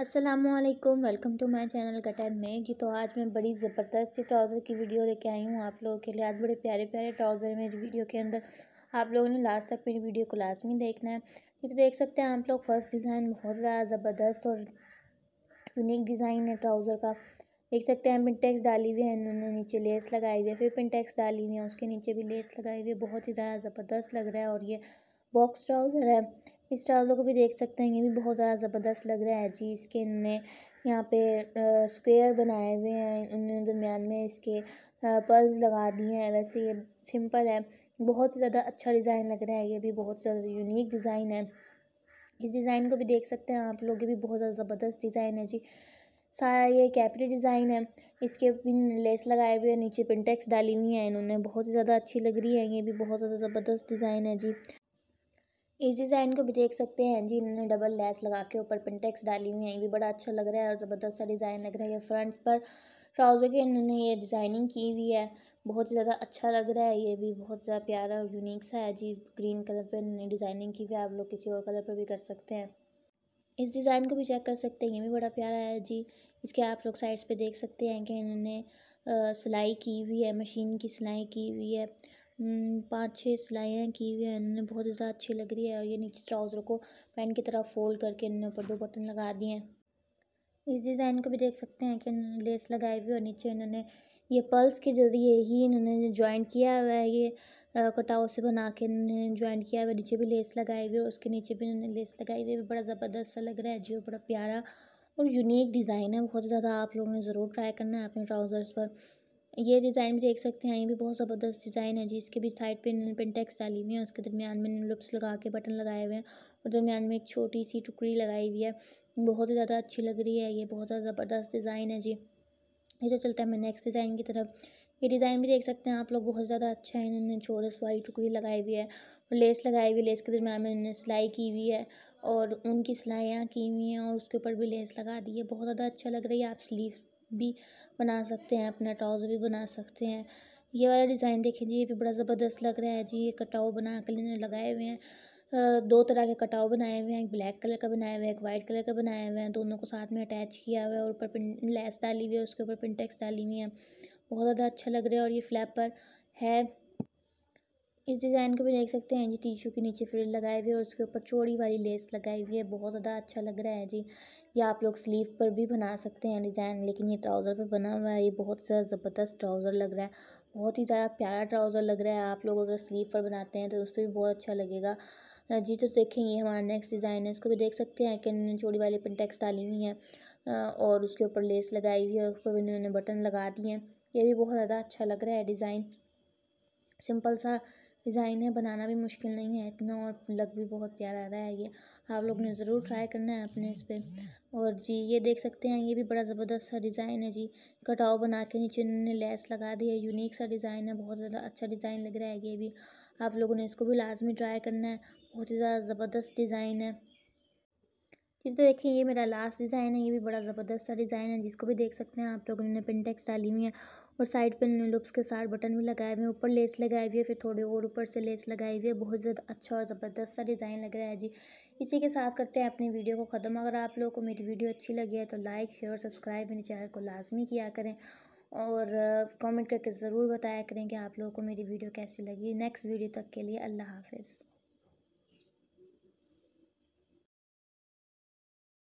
Aslam welcome to my channel में जी तो आज मैं बड़ी ज़बरदस्त सी ट्राउज़र की वीडियो लेके आई हूँ आप लोगों के लिए आज बड़े प्यारे प्यारे ट्राउज़र में वीडियो के अंदर आप लोगों ने लास्ट तक मेरी वीडियो को लास्ट में देखना है तो देख सकते हैं आप लोग फर्स्ट डिज़ाइन बहुत ज़्यादा ज़बरदस्त और यूनिक डिज़ाइन है ट्राउज़र का देख सकते हैं पिनटेक्स डाली हुई है इन्होंने नीचे लेस लगाई हुई है फिर पिनटेक्स डाली हुई है उसके नीचे भी लेस लगाई हुई है बहुत ही ज़्यादा ज़बरदस्त लग रहा है और ये बॉक्स ट्राउजर है इस ट्राउजर को भी देख सकते हैं ये भी बहुत ज्यादा जबरदस्त लग रहा है जी इसके इनने यहाँ पे स्क्वेयर स्क्वायर बनाए हुए हैं उन दरमियान में इसके अ पर्ल्स लगा दिए हैं वैसे ये सिंपल है बहुत ही ज्यादा अच्छा डिजाइन लग रहा है ये भी बहुत ज्यादा यूनिक डिजाइन है इस डिजाइन को भी देख सकते हैं आप लोग ये भी बहुत ज्यादा जबरदस्त डिजाइन है जी सारा ये कैपरी डिज़ाइन है इसके लेस लगाए हुए हैं नीचे पिंटेक्स डाली हुई हैं इन्होंने बहुत ही ज़्यादा अच्छी लग रही है ये भी बहुत ज़्यादा ज़बरदस्त डिज़ाइन है जी इस डिजाइन को भी देख सकते हैं जी इन्होंने डबल लेस लगा के ऊपर पिंटेक्स डाली हुई है ये भी बड़ा अच्छा लग रहा है और ज़बरदस्त सा डिज़ाइन लग रहा है फ्रंट पर ट्राउज़र की इन्होंने ये डिज़ाइनिंग की हुई है बहुत ही ज़्यादा अच्छा लग रहा है ये भी बहुत ज़्यादा प्यारा और यूनिक सा है जी ग्रीन कलर पर इन्होंने डिज़ाइनिंग की हुई है आप लोग किसी और कलर पर भी कर सकते हैं इस डिज़ाइन को भी चेक कर सकते हैं ये भी बड़ा प्यारा है जी इसके आप लोग साइड्स पे देख सकते हैं कि इन्होंने सिलाई की हुई है मशीन की सिलाई की हुई है पांच छह सिलाइयाँ की हुई है इन्होंने बहुत ज्यादा अच्छी लग रही है और ये नीचे ट्राउजर को पैंट की तरह फोल्ड करके इन्होंने ऊपर दो बटन लगा दिए हैं इस डिज़ाइन को भी देख सकते हैं कि लेस लगाई हुई और नीचे इन्होंने ये पल्स के जरिए ही इन्होंने ज्वाइन किया हुआ है ये कटाओ से बना के इन्होंने ज्वाइन किया हुआ नीचे भी लेस लगाई हुई और उसके नीचे भी इन्होंने लेस लगाई हुई है बड़ा ज़बरदस्त सा लग रहा है जी और बड़ा प्यारा और यूनिक डिज़ाइन है बहुत ज़्यादा आप लोगों ने ज़रूर ट्राई करना है अपने ट्राउज़र्स पर ये डिज़ाइन भी देख सकते हैं ये भी बहुत ज़बरदस्त डिज़ाइन है जी इसके भी साइड पे पिनटेक्स डाली हुई है उसके दरमियान में लुप्स लगा के बटन लगाए हुए हैं और दरमियान में एक छोटी सी टुकड़ी लगाई हुई है बहुत ही ज़्यादा अच्छी लग रही है ये बहुत ज़्यादा ज़बरदस्त डिज़ाइन है जी ये जो चलता है मैं नेक्स्ट डिज़ाइन की तरफ ये डिज़ाइन भी देख सकते हैं आप लोग बहुत ज़्यादा अच्छा है इन्होंने चोरस वाली टुकड़ी लगाई हुई है और लेस लगाई हुई लेस के दरम्यान में इन्होंने सिलाई की हुई है और उनकी सिलाइयाँ की हुई हैं और उसके ऊपर भी लेस लगा दी है बहुत ज़्यादा अच्छा लग रही है आप स्लीव भी बना सकते हैं अपना ट्राउज़र भी बना सकते हैं ये वाला डिज़ाइन देखिए जी ये भी बड़ा ज़बरदस्त लग रहा है जी ये कटाओ बना कर इन्होंने लगाए हुए हैं दो तरह के कटाओ बनाए हुए हैं एक ब्लैक कलर का बनाया हुआ है एक वाइट कलर का बनाया हुआ है दोनों को साथ में अटैच किया हुआ है और ऊपर लेस डाली हुई है उसके ऊपर पिंटेक्स डाली हुई है बहुत ज़्यादा अच्छा लग रहा है और ये फ्लैप पर है इस डिज़ाइन को भी देख सकते हैं जी टीशू के नीचे फ्रिल लगाई हुई है और उसके ऊपर चोड़ी वाली लेस लगाई हुई है बहुत ज़्यादा अच्छा लग रहा है जी ये आप लोग स्लीव पर भी बना सकते हैं डिज़ाइन लेकिन ये ट्राउज़र पर बना हुआ है ये बहुत ज़्यादा ज़बरदस्त ट्राउज़र लग रहा है बहुत ही ज़्यादा प्यारा ट्राउज़र लग रहा है आप लोग अगर स्लीव पर बनाते हैं तो उस पर भी बहुत अच्छा लगेगा जी तो देखें ये हमारा नेक्स्ट डिज़ाइन है इसको भी देख सकते हैं कि इन्होंने चोड़ी वाली पिनटेक्स डाली हुई है और उसके ऊपर लेस लगाई हुई है उस पर इन्होंने बटन लगा दिए हैं ये भी बहुत ज़्यादा अच्छा लग रहा है डिज़ाइन सिंपल सा डिज़ाइन है बनाना भी मुश्किल नहीं है इतना और लग भी बहुत प्यारा रहा है ये आप लोग ने ज़रूर ट्राई करना है अपने इस पर और जी ये देख सकते हैं ये भी बड़ा ज़बरदस्त सा डिज़ाइन है जी कटाव बना के नीचे इन्होंने लेस लगा दी है यूनिक सा डिज़ाइन है बहुत ज़्यादा अच्छा डिज़ाइन लग रहा है ये भी आप लोगों ने इसको भी लाजमी ट्राई करना है बहुत ही ज़्यादा ज़बरदस्त डिज़ाइन है फिर तो देखिए ये मेरा लास्ट डिज़ाइन है ये भी बड़ा ज़बरदस्त सा डिज़ाइन है जिसको भी देख सकते हैं आप लोग इन्होंने पिनटेक्स डाली हुई है और साइड पर लुप्स के साथ बटन भी लगाए हुए हैं ऊपर लेस लगाई हुई है फिर थोड़े और ऊपर से लेस लगाई हुई है बहुत ज़्यादा अच्छा और ज़बरदस्त सा डिज़ाइन लग रहा है जी इसी के साथ करते हैं अपनी वीडियो को ख़त्म अगर आप लोगों को मेरी वीडियो अच्छी लगी है तो लाइक शेयर और सब्सक्राइब मेरे चैनल को लाजमी किया करें और कमेंट करके ज़रूर बताया करें कि आप लोगों को मेरी वीडियो कैसी लगी नेक्स्ट वीडियो तक के लिए अल्लाह हाफिज़